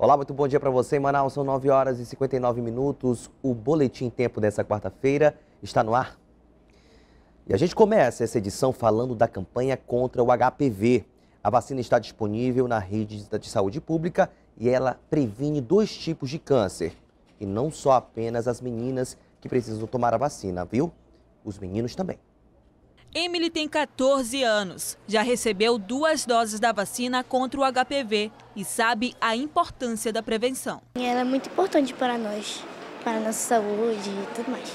Olá, muito bom dia para você em Manaus. São 9 horas e 59 minutos. O Boletim Tempo dessa quarta-feira está no ar. E a gente começa essa edição falando da campanha contra o HPV. A vacina está disponível na rede de saúde pública e ela previne dois tipos de câncer. E não só apenas as meninas que precisam tomar a vacina, viu? Os meninos também. Emily tem 14 anos, já recebeu duas doses da vacina contra o HPV e sabe a importância da prevenção. Ela é muito importante para nós, para a nossa saúde e tudo mais.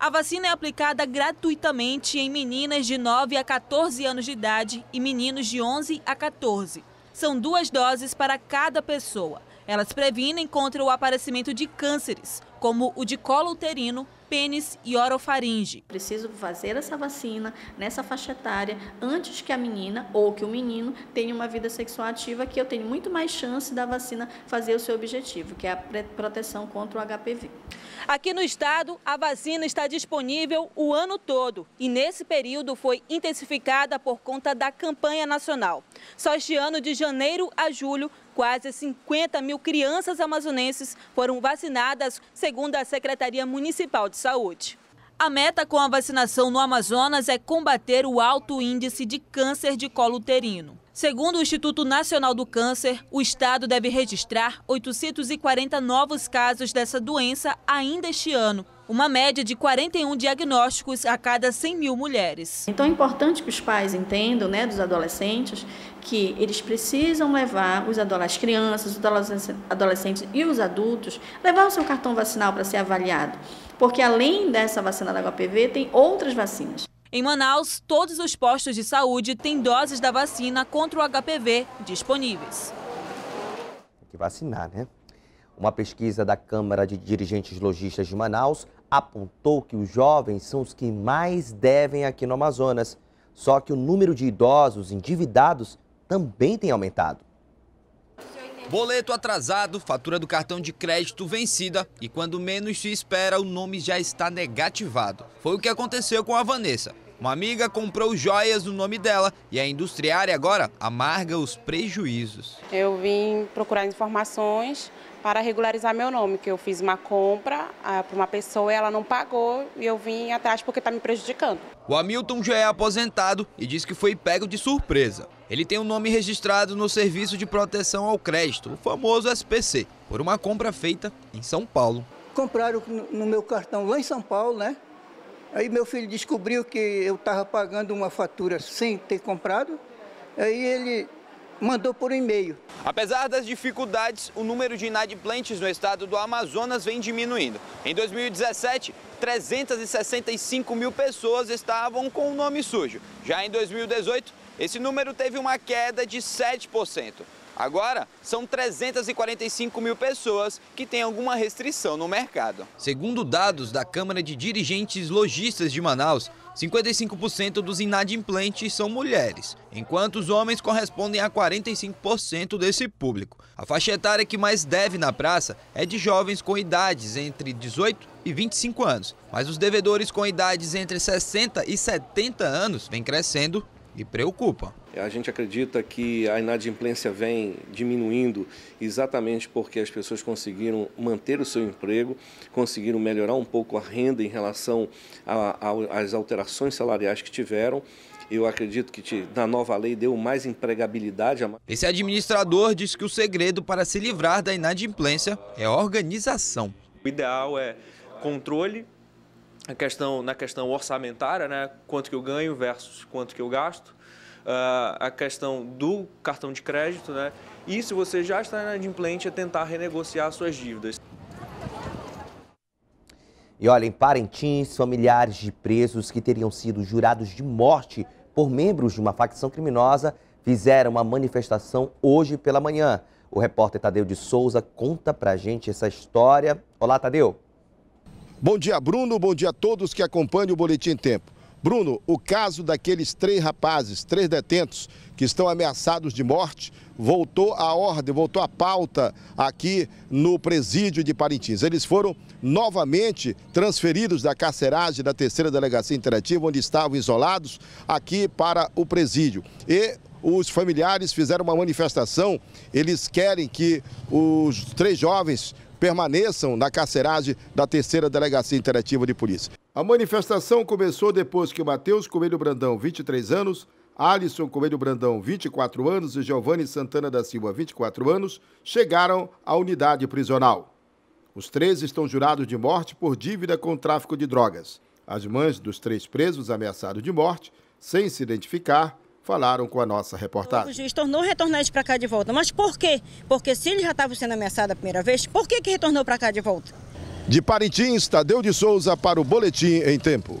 A vacina é aplicada gratuitamente em meninas de 9 a 14 anos de idade e meninos de 11 a 14. São duas doses para cada pessoa. Elas previnem contra o aparecimento de cânceres, como o de colo uterino pênis e orofaringe. Preciso fazer essa vacina nessa faixa etária antes que a menina ou que o menino tenha uma vida sexual ativa, que eu tenho muito mais chance da vacina fazer o seu objetivo, que é a proteção contra o HPV. Aqui no estado, a vacina está disponível o ano todo e nesse período foi intensificada por conta da campanha nacional. Só este ano, de janeiro a julho, quase 50 mil crianças amazonenses foram vacinadas, segundo a Secretaria Municipal de saúde. A meta com a vacinação no Amazonas é combater o alto índice de câncer de colo uterino. Segundo o Instituto Nacional do Câncer, o estado deve registrar 840 novos casos dessa doença ainda este ano, uma média de 41 diagnósticos a cada 100 mil mulheres. Então é importante que os pais entendam, né, dos adolescentes, que eles precisam levar os as crianças, os adolescentes e os adultos, levar o seu cartão vacinal para ser avaliado, porque além dessa vacina da HPV tem outras vacinas. Em Manaus, todos os postos de saúde têm doses da vacina contra o HPV disponíveis. Tem que vacinar, né? Uma pesquisa da Câmara de Dirigentes Logistas de Manaus apontou que os jovens são os que mais devem aqui no Amazonas. Só que o número de idosos endividados também tem aumentado. Boleto atrasado, fatura do cartão de crédito vencida e quando menos se espera, o nome já está negativado. Foi o que aconteceu com a Vanessa. Uma amiga comprou joias no nome dela e a industriária agora amarga os prejuízos. Eu vim procurar informações para regularizar meu nome, que eu fiz uma compra ah, para uma pessoa e ela não pagou e eu vim atrás porque está me prejudicando. O Hamilton já é aposentado e diz que foi pego de surpresa. Ele tem o um nome registrado no Serviço de Proteção ao Crédito, o famoso SPC, por uma compra feita em São Paulo. Compraram no meu cartão lá em São Paulo, né? Aí meu filho descobriu que eu estava pagando uma fatura sem ter comprado. Aí ele mandou por e-mail. Apesar das dificuldades, o número de inadimplentes no estado do Amazonas vem diminuindo. Em 2017, 365 mil pessoas estavam com o nome sujo. Já em 2018, esse número teve uma queda de 7%. Agora, são 345 mil pessoas que têm alguma restrição no mercado. Segundo dados da Câmara de Dirigentes Logistas de Manaus, 55% dos inadimplentes são mulheres, enquanto os homens correspondem a 45% desse público. A faixa etária que mais deve na praça é de jovens com idades entre 18 e 25 anos, mas os devedores com idades entre 60 e 70 anos vêm crescendo e preocupam. A gente acredita que a inadimplência vem diminuindo exatamente porque as pessoas conseguiram manter o seu emprego, conseguiram melhorar um pouco a renda em relação às alterações salariais que tiveram. Eu acredito que na nova lei deu mais empregabilidade. Esse administrador diz que o segredo para se livrar da inadimplência é a organização. O ideal é controle a questão, na questão orçamentária, né? quanto que eu ganho versus quanto que eu gasto ah, a questão do cartão de crédito, né? E se você já está inadimplente, é tentar renegociar suas dívidas. E olha, em Parentins, familiares de presos que teriam sido jurados de morte por membros de uma facção criminosa fizeram uma manifestação hoje pela manhã. O repórter Tadeu de Souza conta pra gente essa história. Olá, Tadeu. Bom dia, Bruno. Bom dia a todos que acompanham o Boletim Tempo. Bruno, o caso daqueles três rapazes, três detentos que estão ameaçados de morte, voltou à ordem, voltou à pauta aqui no presídio de Parintins. Eles foram novamente transferidos da carceragem da terceira delegacia interativa, onde estavam isolados, aqui para o presídio. E os familiares fizeram uma manifestação, eles querem que os três jovens permaneçam na carceragem da terceira delegacia interativa de polícia. A manifestação começou depois que Matheus Coelho Brandão, 23 anos, Alisson Coelho Brandão, 24 anos, e Giovanni Santana da Silva, 24 anos, chegaram à unidade prisional. Os três estão jurados de morte por dívida com tráfico de drogas. As mães dos três presos ameaçados de morte, sem se identificar, falaram com a nossa reportagem. O juiz tornou retornante para cá de volta. Mas por quê? Porque se ele já estava sendo ameaçado a primeira vez, por que, que retornou para cá de volta? De Parintins, Tadeu de Souza para o Boletim em Tempo.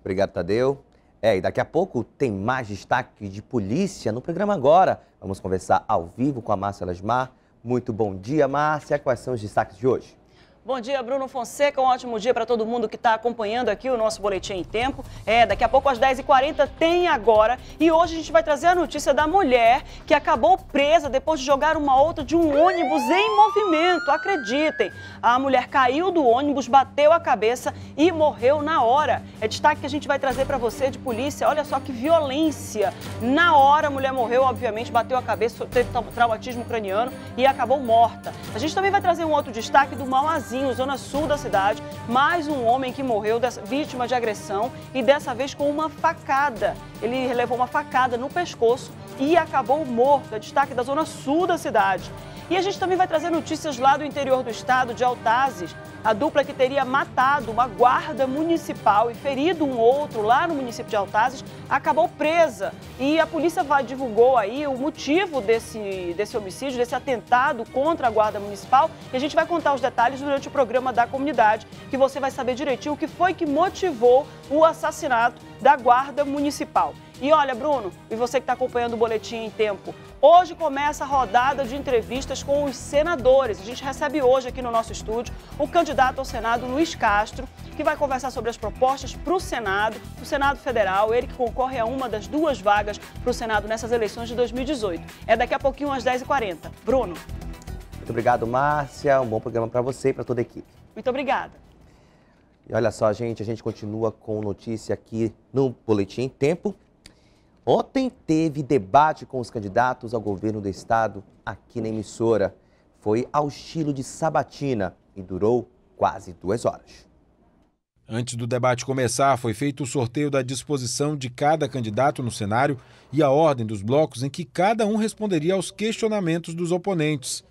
Obrigado, Tadeu. É, e daqui a pouco tem mais destaque de polícia no programa agora. Vamos conversar ao vivo com a Márcia Lasmar. Muito bom dia, Márcia. Quais são os destaques de hoje? Bom dia, Bruno Fonseca. Um ótimo dia para todo mundo que está acompanhando aqui o nosso Boletim em Tempo. É, daqui a pouco às 10h40 tem agora. E hoje a gente vai trazer a notícia da mulher que acabou presa depois de jogar uma outra de um ônibus em movimento. Acreditem, a mulher caiu do ônibus, bateu a cabeça e morreu na hora. É destaque que a gente vai trazer para você de polícia. Olha só que violência. Na hora a mulher morreu, obviamente, bateu a cabeça, teve traumatismo craniano e acabou morta. A gente também vai trazer um outro destaque do mau azar Carazinho, zona sul da cidade, mais um homem que morreu vítima de agressão e dessa vez com uma facada. Ele levou uma facada no pescoço e acabou morto. É destaque da zona sul da cidade. E a gente também vai trazer notícias lá do interior do estado, de Altazes, a dupla que teria matado uma guarda municipal e ferido um outro lá no município de Altazes, acabou presa. E a polícia divulgou aí o motivo desse, desse homicídio, desse atentado contra a guarda municipal. E a gente vai contar os detalhes durante o programa da comunidade, que você vai saber direitinho o que foi que motivou o assassinato da Guarda Municipal. E olha, Bruno, e você que está acompanhando o boletim em tempo, hoje começa a rodada de entrevistas com os senadores. A gente recebe hoje aqui no nosso estúdio o candidato ao Senado, Luiz Castro, que vai conversar sobre as propostas para o Senado, o Senado Federal, ele que concorre a uma das duas vagas para o Senado nessas eleições de 2018. É daqui a pouquinho, às 10h40. Bruno. Muito obrigado, Márcia. Um bom programa para você e para toda a equipe. Muito obrigada. E olha só, gente, a gente continua com notícia aqui no Boletim Tempo. Ontem teve debate com os candidatos ao governo do estado aqui na emissora. Foi ao estilo de sabatina e durou quase duas horas. Antes do debate começar, foi feito o sorteio da disposição de cada candidato no cenário e a ordem dos blocos em que cada um responderia aos questionamentos dos oponentes.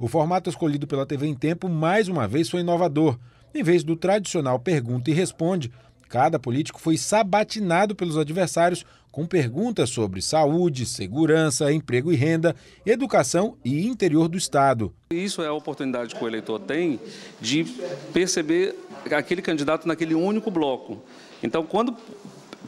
O formato escolhido pela TV em Tempo mais uma vez foi inovador. Em vez do tradicional pergunta e responde, cada político foi sabatinado pelos adversários com perguntas sobre saúde, segurança, emprego e renda, educação e interior do Estado. Isso é a oportunidade que o eleitor tem de perceber aquele candidato naquele único bloco. Então, quando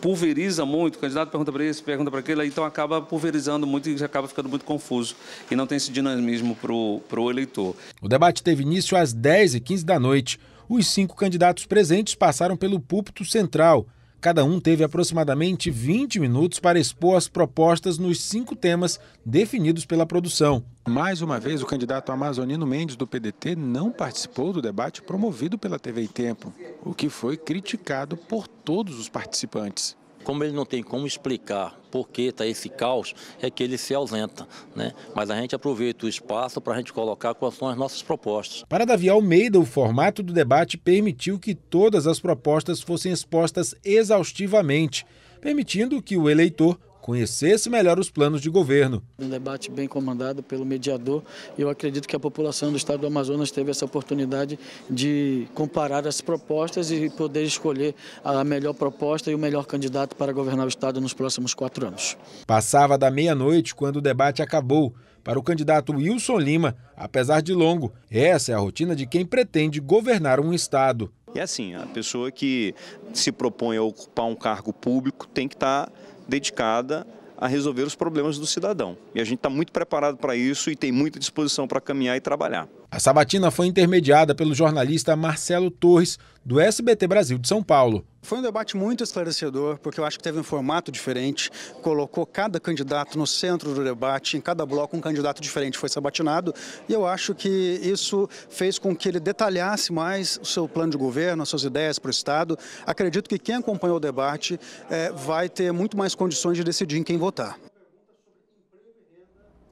pulveriza muito, o candidato pergunta para esse, pergunta para aquele, então acaba pulverizando muito e acaba ficando muito confuso e não tem esse dinamismo para o eleitor. O debate teve início às 10h15 da noite os cinco candidatos presentes passaram pelo púlpito central. Cada um teve aproximadamente 20 minutos para expor as propostas nos cinco temas definidos pela produção. Mais uma vez, o candidato amazonino Mendes do PDT não participou do debate promovido pela TV em Tempo, o que foi criticado por todos os participantes. Como ele não tem como explicar por que está esse caos, é que ele se ausenta. Né? Mas a gente aproveita o espaço para a gente colocar quais são as nossas propostas. Para Davi Almeida, o formato do debate permitiu que todas as propostas fossem expostas exaustivamente, permitindo que o eleitor conhecesse melhor os planos de governo. Um debate bem comandado pelo mediador. e Eu acredito que a população do estado do Amazonas teve essa oportunidade de comparar as propostas e poder escolher a melhor proposta e o melhor candidato para governar o estado nos próximos quatro anos. Passava da meia-noite quando o debate acabou. Para o candidato Wilson Lima, apesar de longo, essa é a rotina de quem pretende governar um estado. É assim, a pessoa que se propõe a ocupar um cargo público tem que estar tá dedicada a resolver os problemas do cidadão. E a gente está muito preparado para isso e tem muita disposição para caminhar e trabalhar. A sabatina foi intermediada pelo jornalista Marcelo Torres, do SBT Brasil de São Paulo. Foi um debate muito esclarecedor, porque eu acho que teve um formato diferente, colocou cada candidato no centro do debate, em cada bloco um candidato diferente foi sabatinado, e eu acho que isso fez com que ele detalhasse mais o seu plano de governo, as suas ideias para o Estado. Acredito que quem acompanhou o debate é, vai ter muito mais condições de decidir em quem votar.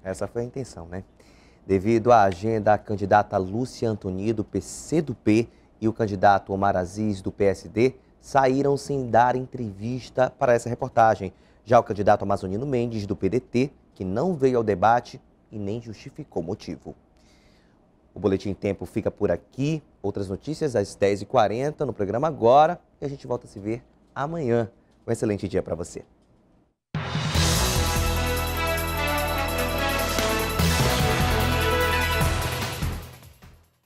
Essa foi a intenção, né? Devido à agenda, a candidata Lúcia Antoni, do PCdoP, e o candidato Omar Aziz, do PSD, saíram sem dar entrevista para essa reportagem. Já o candidato amazonino Mendes, do PDT, que não veio ao debate e nem justificou o motivo. O Boletim Tempo fica por aqui. Outras notícias às 10h40 no programa agora. E a gente volta a se ver amanhã. Um excelente dia para você.